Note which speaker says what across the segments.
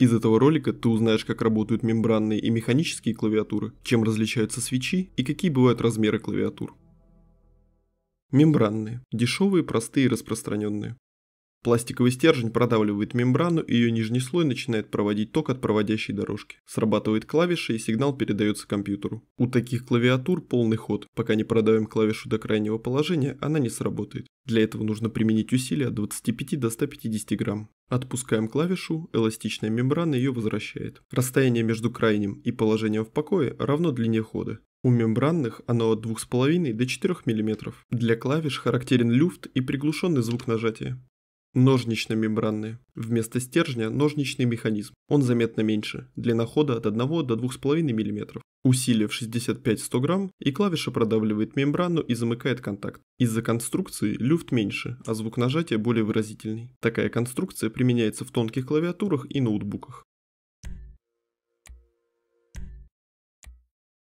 Speaker 1: Из этого ролика ты узнаешь, как работают мембранные и механические клавиатуры, чем различаются свечи и какие бывают размеры клавиатур. Мембранные. Дешевые, простые и распространенные. Пластиковый стержень продавливает мембрану, и ее нижний слой начинает проводить ток от проводящей дорожки. Срабатывает клавиша, и сигнал передается компьютеру. У таких клавиатур полный ход. Пока не продавим клавишу до крайнего положения, она не сработает. Для этого нужно применить усилие от 25 до 150 грамм. Отпускаем клавишу, эластичная мембрана ее возвращает. Расстояние между крайним и положением в покое равно длине хода. У мембранных оно от 2,5 до 4 мм. Для клавиш характерен люфт и приглушенный звук нажатия. Ножнично-мембранные. Вместо стержня ножничный механизм. Он заметно меньше. Длина хода от 1 до 2,5 мм. Усилие в 65-100 грамм и клавиша продавливает мембрану и замыкает контакт. Из-за конструкции люфт меньше, а звук нажатия более выразительный. Такая конструкция применяется в тонких клавиатурах и ноутбуках.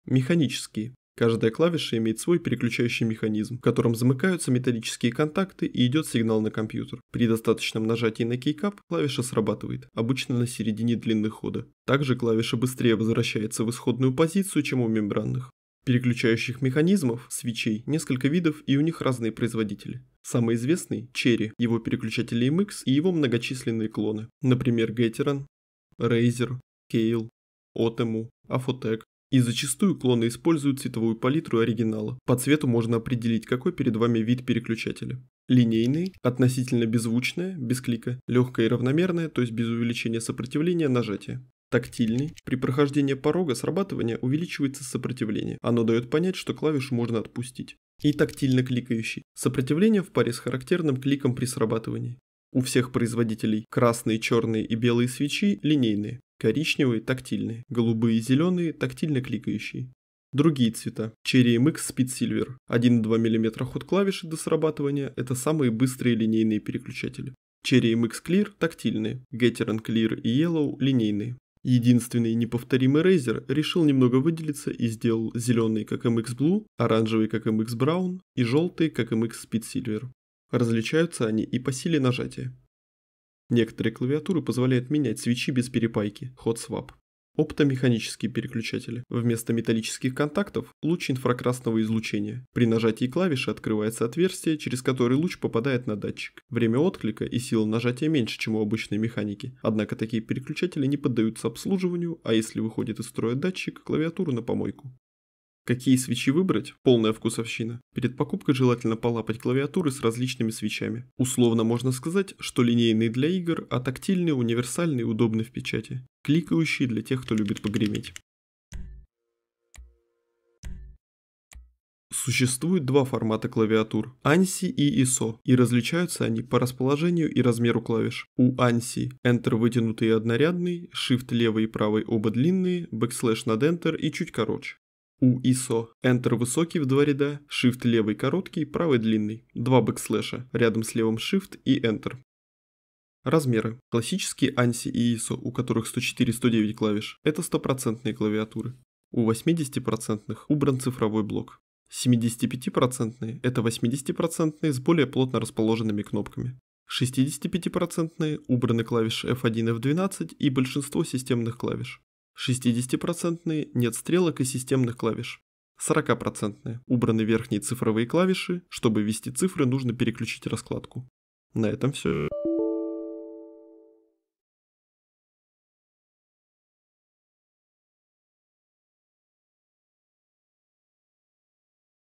Speaker 1: Механические. Каждая клавиша имеет свой переключающий механизм, в котором замыкаются металлические контакты и идет сигнал на компьютер. При достаточном нажатии на кейкап клавиша срабатывает, обычно на середине длины хода. Также клавиша быстрее возвращается в исходную позицию, чем у мембранных. Переключающих механизмов, свечей, несколько видов и у них разные производители. Самый известный – Cherry, его переключатели MX и его многочисленные клоны, например, Gateran, Razer, Kale, Otemu, Afotec, и зачастую клоны используют цветовую палитру оригинала. По цвету можно определить, какой перед вами вид переключателя. линейный, относительно беззвучное, без клика, легкое и равномерное, то есть без увеличения сопротивления нажатия. Тактильный. При прохождении порога срабатывания увеличивается сопротивление. Оно дает понять, что клавишу можно отпустить. И тактильно кликающий. Сопротивление в паре с характерным кликом при срабатывании. У всех производителей красные, черные и белые свечи линейные коричневый – тактильный, голубые и зеленые – кликающие, Другие цвета. Cherry MX Speed Silver. 1,2 мм ход клавиши до срабатывания – это самые быстрые линейные переключатели. Cherry MX Clear – тактильные, Getter and Clear и Yellow – линейные. Единственный неповторимый Razer решил немного выделиться и сделал зеленый как MX Blue, оранжевый как MX Brown и желтый как MX Speed Silver. Различаются они и по силе нажатия. Некоторые клавиатуры позволяют менять свечи без перепайки, ход свап. Оптомеханические переключатели. Вместо металлических контактов – луч инфракрасного излучения. При нажатии клавиши открывается отверстие, через которое луч попадает на датчик. Время отклика и сила нажатия меньше, чем у обычной механики. Однако такие переключатели не поддаются обслуживанию, а если выходит из строя датчик, клавиатуру на помойку. Какие свечи выбрать? Полная вкусовщина. Перед покупкой желательно полапать клавиатуры с различными свечами. Условно можно сказать, что линейные для игр, а тактильные, универсальные и удобны в печати. Кликающие для тех, кто любит погреметь. Существует два формата клавиатур – ANSI и ISO, и различаются они по расположению и размеру клавиш. У ANSI Enter вытянутый и однорядный, Shift левый и правый оба длинные, Backslash над Enter и чуть короче. У ISO. Enter высокий в два ряда, Shift левый короткий, правый длинный. Два бэкслэша рядом с левым Shift и Enter. Размеры. Классические ANSI и ISO, у которых 104-109 клавиш, это стопроцентные клавиатуры. У 80% убран цифровой блок. 75% это 80% с более плотно расположенными кнопками. 65% убраны клавиши F1 F12 и большинство системных клавиш. 60% нет стрелок и системных клавиш. 40% убраны верхние цифровые клавиши, чтобы ввести цифры нужно переключить раскладку. На этом все.